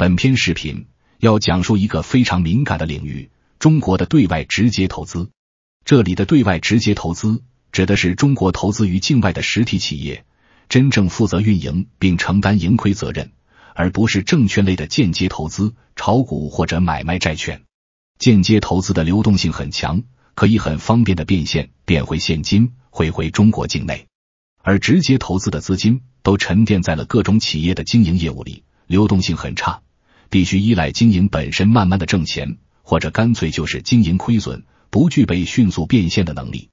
本篇视频要讲述一个非常敏感的领域：中国的对外直接投资。这里的对外直接投资指的是中国投资于境外的实体企业，真正负责运营并承担盈亏责任，而不是证券类的间接投资、炒股或者买卖债券。间接投资的流动性很强，可以很方便的变现，变回现金，汇回中国境内；而直接投资的资金都沉淀在了各种企业的经营业务里，流动性很差。必须依赖经营本身慢慢的挣钱，或者干脆就是经营亏损，不具备迅速变现的能力。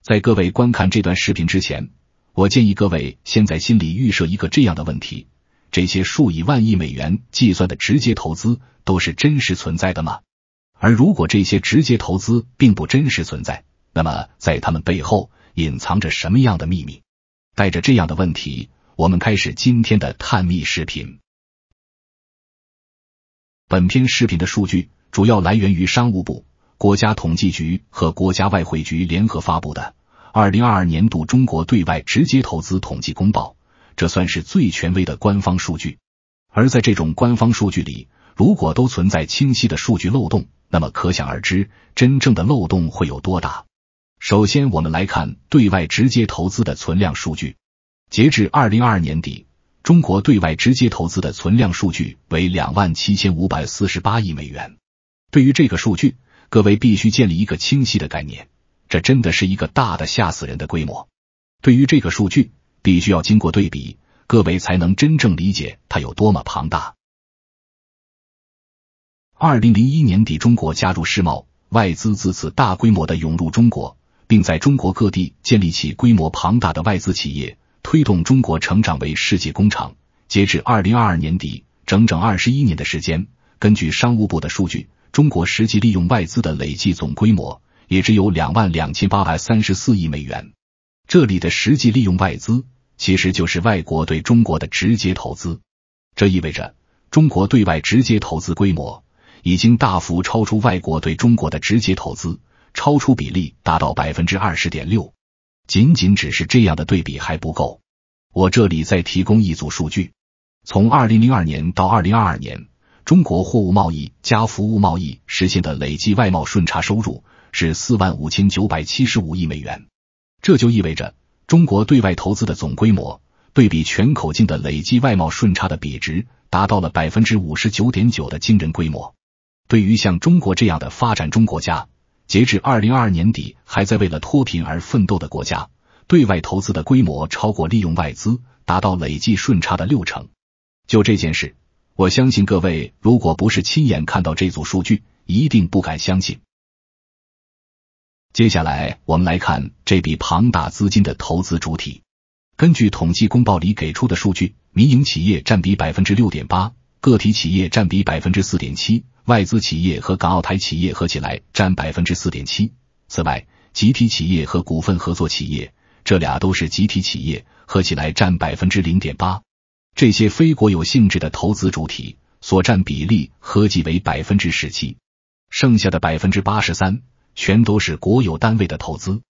在各位观看这段视频之前，我建议各位先在心里预设一个这样的问题：这些数以万亿美元计算的直接投资都是真实存在的吗？而如果这些直接投资并不真实存在，那么在他们背后隐藏着什么样的秘密？带着这样的问题，我们开始今天的探秘视频。本篇视频的数据主要来源于商务部、国家统计局和国家外汇局联合发布的《二零二二年度中国对外直接投资统计公报》，这算是最权威的官方数据。而在这种官方数据里，如果都存在清晰的数据漏洞，那么可想而知，真正的漏洞会有多大。首先，我们来看对外直接投资的存量数据，截至二零二二年底。中国对外直接投资的存量数据为两万七千五百四十八亿美元。对于这个数据，各位必须建立一个清晰的概念，这真的是一个大的吓死人的规模。对于这个数据，必须要经过对比，各位才能真正理解它有多么庞大。二零零一年底，中国加入世贸，外资自此大规模的涌入中国，并在中国各地建立起规模庞大的外资企业。推动中国成长为世界工厂。截至二零二二年底，整整二十一年的时间。根据商务部的数据，中国实际利用外资的累计总规模也只有两万两千八百三十四亿美元。这里的实际利用外资，其实就是外国对中国的直接投资。这意味着，中国对外直接投资规模已经大幅超出外国对中国的直接投资，超出比例达到百分之二十点六。仅仅只是这样的对比还不够，我这里再提供一组数据：从二零零二年到二零二二年，中国货物贸易加服务贸易实现的累计外贸顺差收入是四万五千九百七十五亿美元。这就意味着，中国对外投资的总规模对比全口径的累计外贸顺差的比值达到了百分之五十九点九的惊人规模。对于像中国这样的发展中国家。截至二零二二年底，还在为了脱贫而奋斗的国家，对外投资的规模超过利用外资，达到累计顺差的六成。就这件事，我相信各位如果不是亲眼看到这组数据，一定不敢相信。接下来，我们来看这笔庞大资金的投资主体。根据统计公报里给出的数据，民营企业占比百分之六点八，个体企业占比百分之四点七。外资企业和港澳台企业合起来占百分之四点七。此外，集体企业和股份合作企业，这俩都是集体企业，合起来占百分之零点八。这些非国有性质的投资主体所占比例合计为百分之十七，剩下的百分之八十三全都是国有单位的投资。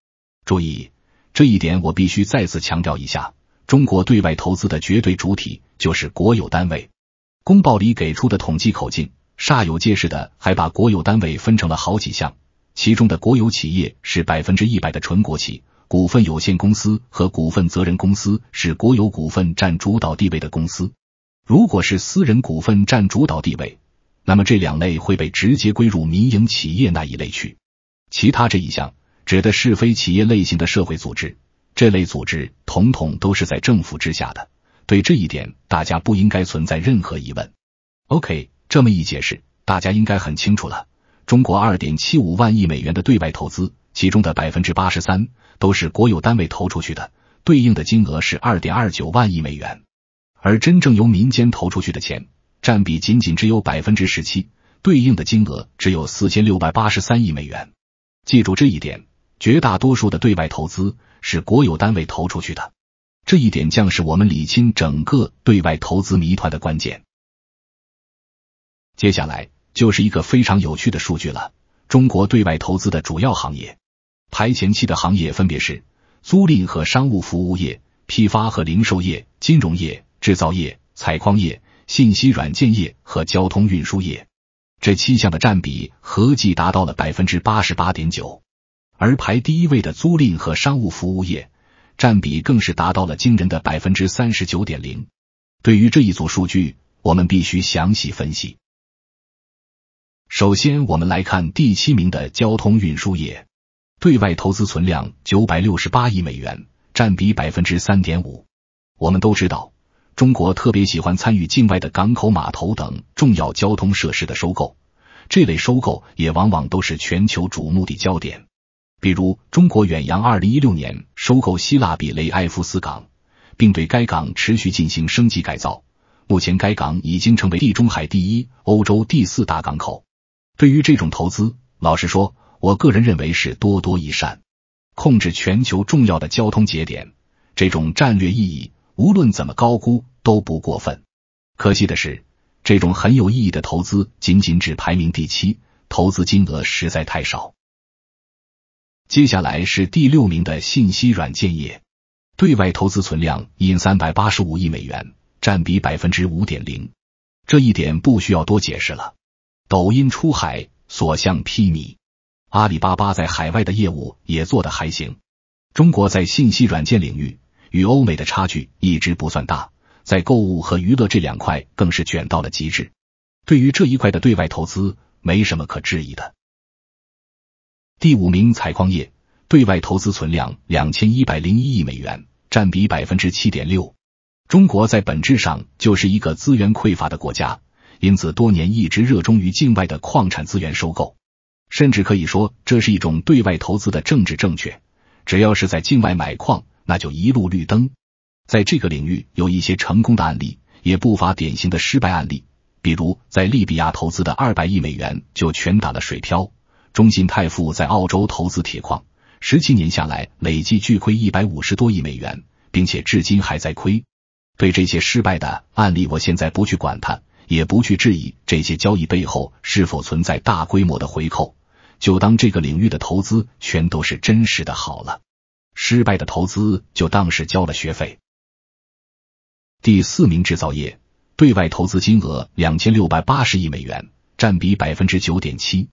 注意这一点，我必须再次强调一下：中国对外投资的绝对主体就是国有单位。公报里给出的统计口径。煞有介事的，还把国有单位分成了好几项，其中的国有企业是百分之一百的纯国企，股份有限公司和股份责任公司是国有股份占主导地位的公司。如果是私人股份占主导地位，那么这两类会被直接归入民营企业那一类去。其他这一项指的是非企业类型的社会组织，这类组织统统都是在政府之下的。对这一点，大家不应该存在任何疑问。OK。这么一解释，大家应该很清楚了。中国二点七五万亿美元的对外投资，其中的百分之八十三都是国有单位投出去的，对应的金额是二点二九万亿美元。而真正由民间投出去的钱，占比仅仅只有百分之十七，对应的金额只有四千六百八十三亿美元。记住这一点，绝大多数的对外投资是国有单位投出去的，这一点将是我们理清整个对外投资谜团的关键。接下来就是一个非常有趣的数据了。中国对外投资的主要行业，排前期的行业分别是租赁和商务服务业、批发和零售业、金融业、制造业、采矿业、信息软件业和交通运输业。这七项的占比合计达到了百分之八十八点九，而排第一位的租赁和商务服务业占比更是达到了惊人的百分之三十九点零。对于这一组数据，我们必须详细分析。首先，我们来看第七名的交通运输业，对外投资存量九百六十八亿美元，占比百分之三点五。我们都知道，中国特别喜欢参与境外的港口码头等重要交通设施的收购，这类收购也往往都是全球瞩目的焦点。比如，中国远洋二零一六年收购希腊比雷埃夫斯港，并对该港持续进行升级改造，目前该港已经成为地中海第一、欧洲第四大港口。对于这种投资，老实说，我个人认为是多多益善。控制全球重要的交通节点，这种战略意义，无论怎么高估都不过分。可惜的是，这种很有意义的投资仅仅只排名第七，投资金额实在太少。接下来是第六名的信息软件业，对外投资存量因三百八十五亿美元，占比百分之五点零。这一点不需要多解释了。抖音出海所向披靡，阿里巴巴在海外的业务也做的还行。中国在信息软件领域与欧美的差距一直不算大，在购物和娱乐这两块更是卷到了极致。对于这一块的对外投资，没什么可质疑的。第五名，采矿业对外投资存量两千一百零一亿美元，占比百分之七点六。中国在本质上就是一个资源匮乏的国家。因此，多年一直热衷于境外的矿产资源收购，甚至可以说这是一种对外投资的政治正确。只要是在境外买矿，那就一路绿灯。在这个领域，有一些成功的案例，也不乏典型的失败案例。比如，在利比亚投资的二百亿美元就全打了水漂。中信泰富在澳洲投资铁矿，十七年下来累计巨亏一百五十多亿美元，并且至今还在亏。对这些失败的案例，我现在不去管它。也不去质疑这些交易背后是否存在大规模的回扣，就当这个领域的投资全都是真实的好了。失败的投资就当是交了学费。第四名，制造业对外投资金额两千六百八十亿美元，占比百分之九点七。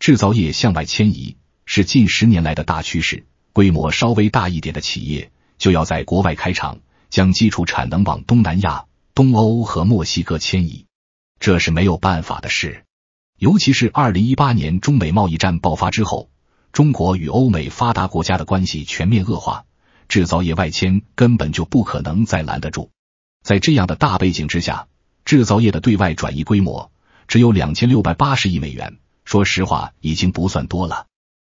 制造业向外迁移是近十年来的大趋势，规模稍微大一点的企业就要在国外开厂，将基础产能往东南亚、东欧和墨西哥迁移。这是没有办法的事，尤其是二零一八年中美贸易战爆发之后，中国与欧美发达国家的关系全面恶化，制造业外迁根本就不可能再拦得住。在这样的大背景之下，制造业的对外转移规模只有两千六百八十亿美元，说实话已经不算多了。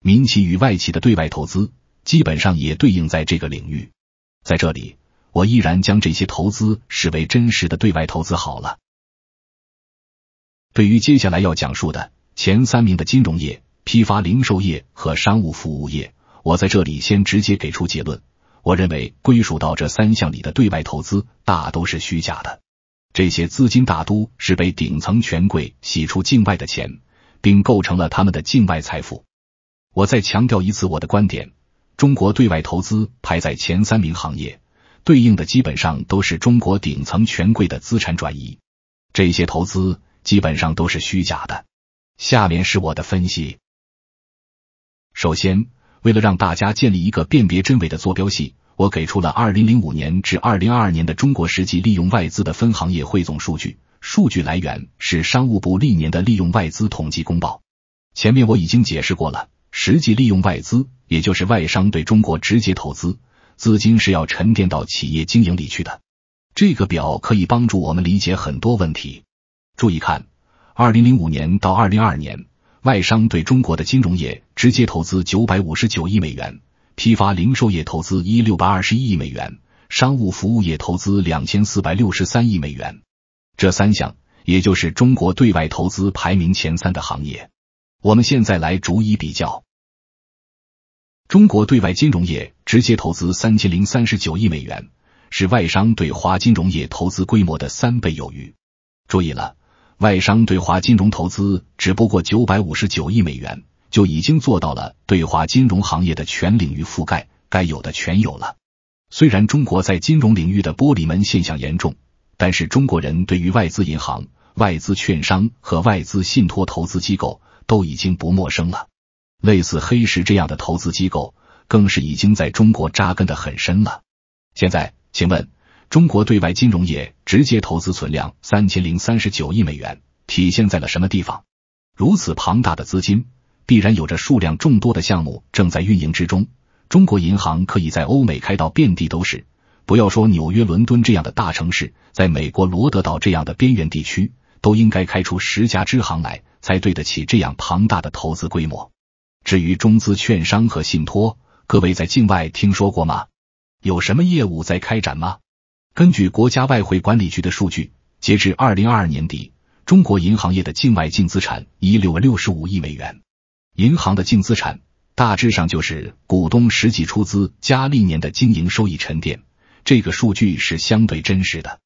民企与外企的对外投资，基本上也对应在这个领域，在这里我依然将这些投资视为真实的对外投资好了。对于接下来要讲述的前三名的金融业、批发零售业和商务服务业，我在这里先直接给出结论。我认为归属到这三项里的对外投资大都是虚假的，这些资金大都是被顶层权贵洗出境外的钱，并构成了他们的境外财富。我再强调一次我的观点：中国对外投资排在前三名行业，对应的基本上都是中国顶层权贵的资产转移，这些投资。基本上都是虚假的。下面是我的分析。首先，为了让大家建立一个辨别真伪的坐标系，我给出了二零零五年至二零二二年的中国实际利用外资的分行业汇总数据。数据来源是商务部历年的利用外资统计公报。前面我已经解释过了，实际利用外资，也就是外商对中国直接投资，资金是要沉淀到企业经营里去的。这个表可以帮助我们理解很多问题。注意看，二零零五年到二零二年，外商对中国的金融业直接投资九百五十九亿美元，批发零售业投资一六百二十一亿美元，商务服务业投资两千四百六十三亿美元。这三项也就是中国对外投资排名前三的行业。我们现在来逐一比较，中国对外金融业直接投资三千零三十九亿美元，是外商对华金融业投资规模的三倍有余。注意了。外商对华金融投资只不过九百五十九亿美元，就已经做到了对华金融行业的全领域覆盖，该有的全有了。虽然中国在金融领域的玻璃门现象严重，但是中国人对于外资银行、外资券商和外资信托投资机构都已经不陌生了。类似黑石这样的投资机构，更是已经在中国扎根的很深了。现在，请问。中国对外金融业直接投资存量三千零三十九亿美元，体现在了什么地方？如此庞大的资金，必然有着数量众多的项目正在运营之中。中国银行可以在欧美开到遍地都是，不要说纽约、伦敦这样的大城市，在美国罗德岛这样的边缘地区，都应该开出十家支行来，才对得起这样庞大的投资规模。至于中资券商和信托，各位在境外听说过吗？有什么业务在开展吗？根据国家外汇管理局的数据，截至二零二二年底，中国银行业的境外净资产一六六十五亿美元。银行的净资产大致上就是股东实际出资加历年的经营收益沉淀，这个数据是相对真实的。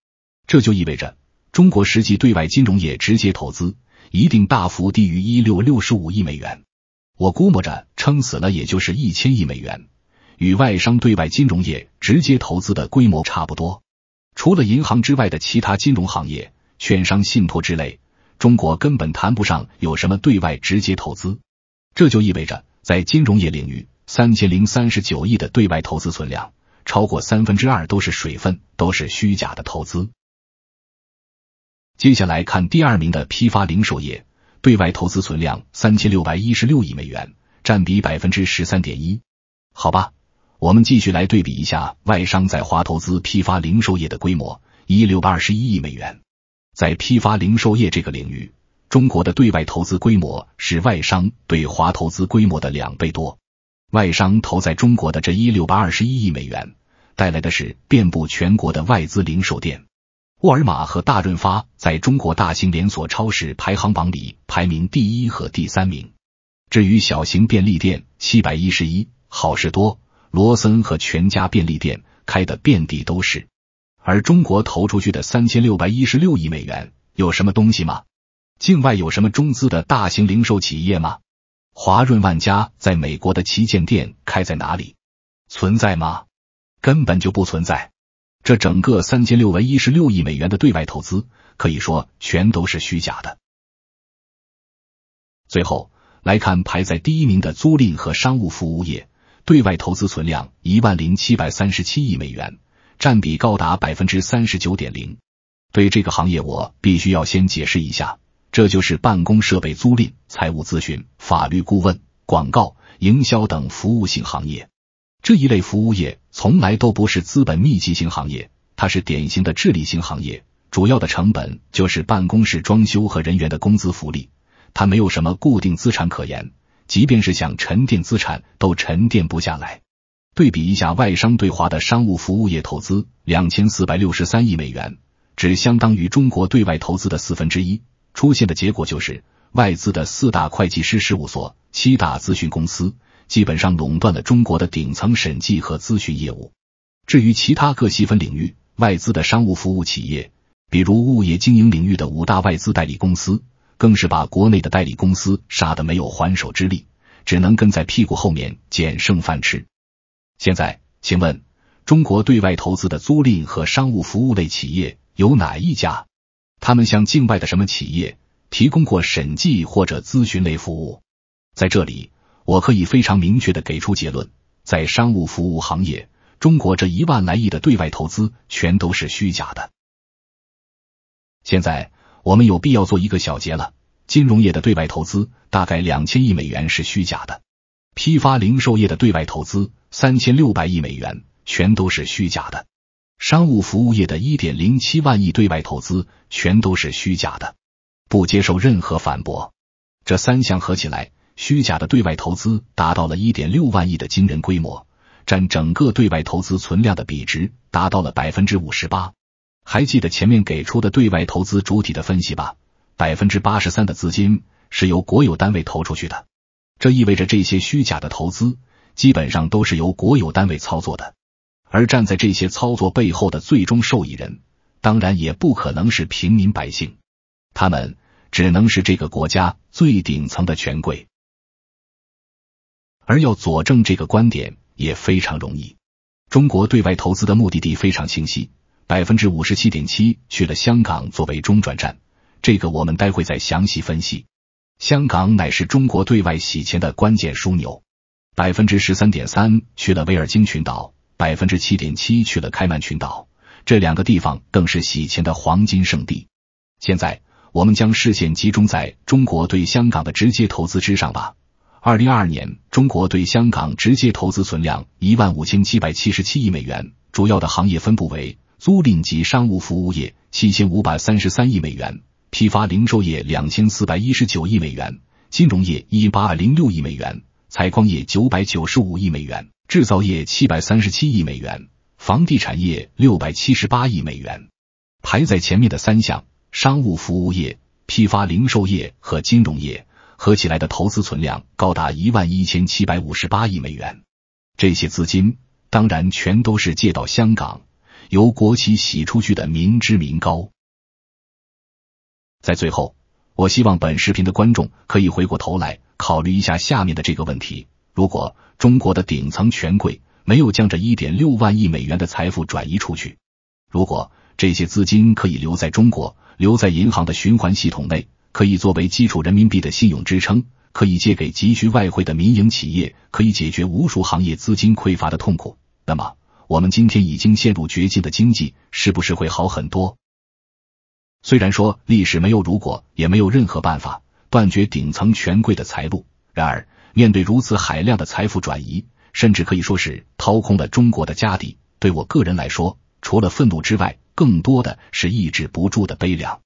这就意味着中国实际对外金融业直接投资一定大幅低于一六六十五亿美元。我估摸着撑死了也就是一千亿美元，与外商对外金融业直接投资的规模差不多。除了银行之外的其他金融行业，券商、信托之类，中国根本谈不上有什么对外直接投资。这就意味着，在金融业领域，三千零三十九亿的对外投资存量，超过三分之二都是水分，都是虚假的投资。接下来看第二名的批发零售业，对外投资存量三千六百一十六亿美元，占比百分之十三点一，好吧。我们继续来对比一下外商在华投资批发零售业的规模，一六二十一亿美元。在批发零售业这个领域，中国的对外投资规模是外商对华投资规模的两倍多。外商投在中国的这一六二十一亿美元，带来的是遍布全国的外资零售店。沃尔玛和大润发在中国大型连锁超市排行榜里排名第一和第三名。至于小型便利店，七百一十一，好事多。罗森和全家便利店开的遍地都是，而中国投出去的三千六百一十六亿美元有什么东西吗？境外有什么中资的大型零售企业吗？华润万家在美国的旗舰店开在哪里？存在吗？根本就不存在。这整个三千六百一十六亿美元的对外投资，可以说全都是虚假的。最后来看排在第一名的租赁和商务服务业。对外投资存量一万零七百三十七亿美元，占比高达百分之三十九点零。对这个行业，我必须要先解释一下，这就是办公设备租赁、财务咨询、法律顾问、广告、营销等服务性行业。这一类服务业从来都不是资本密集型行业，它是典型的智力型行业，主要的成本就是办公室装修和人员的工资福利，它没有什么固定资产可言。即便是想沉淀资产，都沉淀不下来。对比一下外商对华的商务服务业投资，两千四百六十三亿美元，只相当于中国对外投资的四分之一。出现的结果就是，外资的四大会计师事务所、七大咨询公司，基本上垄断了中国的顶层审计和咨询业务。至于其他各细分领域，外资的商务服务企业，比如物业经营领域的五大外资代理公司。更是把国内的代理公司杀得没有还手之力，只能跟在屁股后面捡剩饭吃。现在，请问中国对外投资的租赁和商务服务类企业有哪一家？他们向境外的什么企业提供过审计或者咨询类服务？在这里，我可以非常明确的给出结论：在商务服务行业，中国这一万来亿的对外投资全都是虚假的。现在。我们有必要做一个小结了。金融业的对外投资大概两千亿美元是虚假的，批发零售业的对外投资三千六百亿美元全都是虚假的，商务服务业的一点零七万亿对外投资全都是虚假的，不接受任何反驳。这三项合起来，虚假的对外投资达到了一点六万亿的惊人规模，占整个对外投资存量的比值达到了百分之五十八。还记得前面给出的对外投资主体的分析吧？百分之八十三的资金是由国有单位投出去的，这意味着这些虚假的投资基本上都是由国有单位操作的。而站在这些操作背后的最终受益人，当然也不可能是平民百姓，他们只能是这个国家最顶层的权贵。而要佐证这个观点也非常容易，中国对外投资的目的地非常清晰。百分之五十七点七去了香港作为中转站，这个我们待会再详细分析。香港乃是中国对外洗钱的关键枢纽。百分之十三点三去了维尔京群岛，百分之七点七去了开曼群岛，这两个地方更是洗钱的黄金圣地。现在我们将视线集中在中国对香港的直接投资之上吧。二零二二年中国对香港直接投资存量一万五千七百七十七亿美元，主要的行业分布为。租赁及商务服务业七千五百三十三亿美元，批发零售业两千四百一十九亿美元，金融业一八零六亿美元，采矿业九百九十五亿美元，制造业七百三十七亿美元，房地产业六百七十八亿美元。排在前面的三项：商务服务业、批发零售业和金融业，合起来的投资存量高达一万一千七百五十八亿美元。这些资金当然全都是借到香港。由国企洗出去的民脂民膏，在最后，我希望本视频的观众可以回过头来考虑一下下面的这个问题：如果中国的顶层权贵没有将这一点六万亿美元的财富转移出去，如果这些资金可以留在中国，留在银行的循环系统内，可以作为基础人民币的信用支撑，可以借给急需外汇的民营企业，可以解决无数行业资金匮乏的痛苦，那么。我们今天已经陷入绝境的经济，是不是会好很多？虽然说历史没有如果，也没有任何办法断绝顶层权贵的财路。然而，面对如此海量的财富转移，甚至可以说是掏空了中国的家底。对我个人来说，除了愤怒之外，更多的是抑制不住的悲凉。